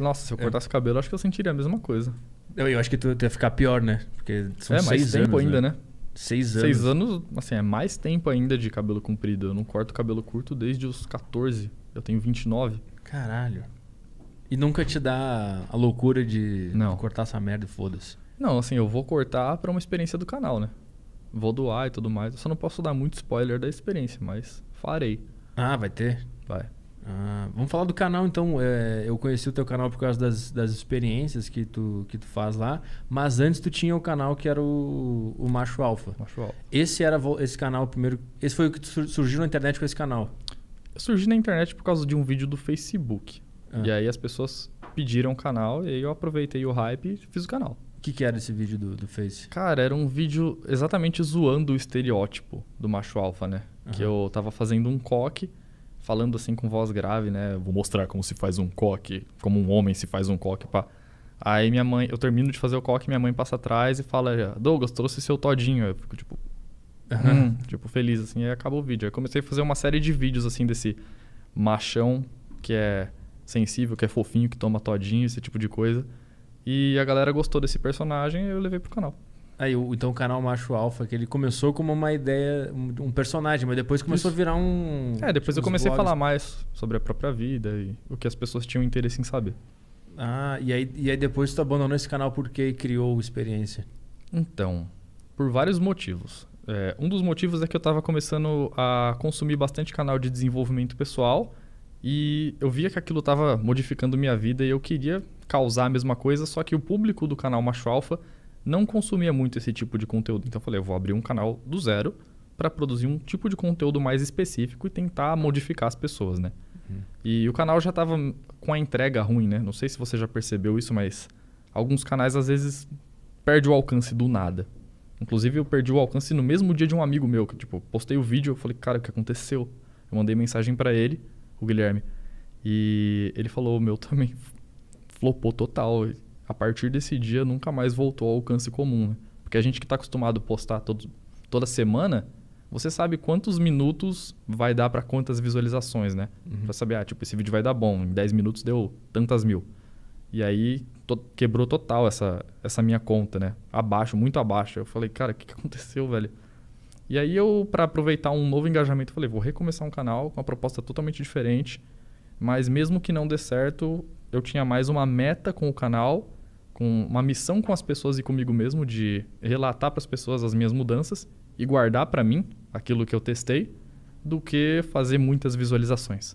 Nossa, se eu é. cortasse o cabelo, acho que eu sentiria a mesma coisa. Eu, eu acho que tu, tu ia ficar pior, né? Porque são é, seis mais tempo anos, ainda, né? né? Seis anos. Seis anos, assim, é mais tempo ainda de cabelo comprido. Eu não corto cabelo curto desde os 14. Eu tenho 29. Caralho. E nunca te dá a loucura de não. cortar essa merda e foda-se. Não, assim, eu vou cortar para uma experiência do canal, né? Vou doar e tudo mais. Eu só não posso dar muito spoiler da experiência, mas farei. Ah, vai ter? Vai. Ah, vamos falar do canal, então. É, eu conheci o teu canal por causa das, das experiências que tu, que tu faz lá. Mas antes tu tinha o canal que era o, o Macho Alfa. Macho Alfa. Esse era esse canal primeiro. Esse foi o que surgiu na internet com esse canal. Eu surgi na internet por causa de um vídeo do Facebook. Ah. E aí as pessoas pediram o canal e aí eu aproveitei o hype e fiz o canal. O que, que era esse vídeo do, do Face? Cara, era um vídeo exatamente zoando o estereótipo do macho alfa, né? Uhum. Que eu tava fazendo um coque falando assim com voz grave, né? Vou mostrar como se faz um coque, como um homem se faz um coque, pá. Aí minha mãe, eu termino de fazer o coque, minha mãe passa atrás e fala, Douglas, trouxe seu todinho. Eu fico tipo, hum, tipo feliz assim, aí acaba o vídeo. Aí comecei a fazer uma série de vídeos assim desse machão que é sensível, que é fofinho, que toma todinho, esse tipo de coisa. E a galera gostou desse personagem e eu levei pro canal. Aí, então o canal Macho Alfa, que ele começou como uma ideia, um, personagem, mas depois começou Isso. a virar um. É, depois eu tipo, comecei blogs. a falar mais sobre a própria vida e o que as pessoas tinham interesse em saber. Ah, e aí, e aí depois tu abandonou esse canal porque criou experiência? Então, por vários motivos. É, um dos motivos é que eu estava começando a consumir bastante canal de desenvolvimento pessoal e eu via que aquilo estava modificando minha vida e eu queria causar a mesma coisa, só que o público do canal Macho Alfa não consumia muito esse tipo de conteúdo. Então eu falei, eu vou abrir um canal do zero para produzir um tipo de conteúdo mais específico e tentar modificar as pessoas, né? Uhum. E o canal já estava com a entrega ruim, né? Não sei se você já percebeu isso, mas alguns canais às vezes perde o alcance do nada. Inclusive eu perdi o alcance no mesmo dia de um amigo meu, que tipo, postei o vídeo, eu falei, cara, o que aconteceu? Eu mandei mensagem para ele, o Guilherme, e ele falou, o meu também flopou total a partir desse dia nunca mais voltou ao alcance comum. Né? Porque a gente que está acostumado a postar todo, toda semana, você sabe quantos minutos vai dar para quantas visualizações, né? Uhum. Para saber, ah, tipo, esse vídeo vai dar bom, em 10 minutos deu tantas mil. E aí to quebrou total essa, essa minha conta, né? Abaixo, muito abaixo. Eu falei, cara, o que, que aconteceu, velho? E aí eu, para aproveitar um novo engajamento, falei, vou recomeçar um canal com uma proposta totalmente diferente mas mesmo que não dê certo, eu tinha mais uma meta com o canal, com uma missão com as pessoas e comigo mesmo de relatar para as pessoas as minhas mudanças e guardar para mim aquilo que eu testei, do que fazer muitas visualizações.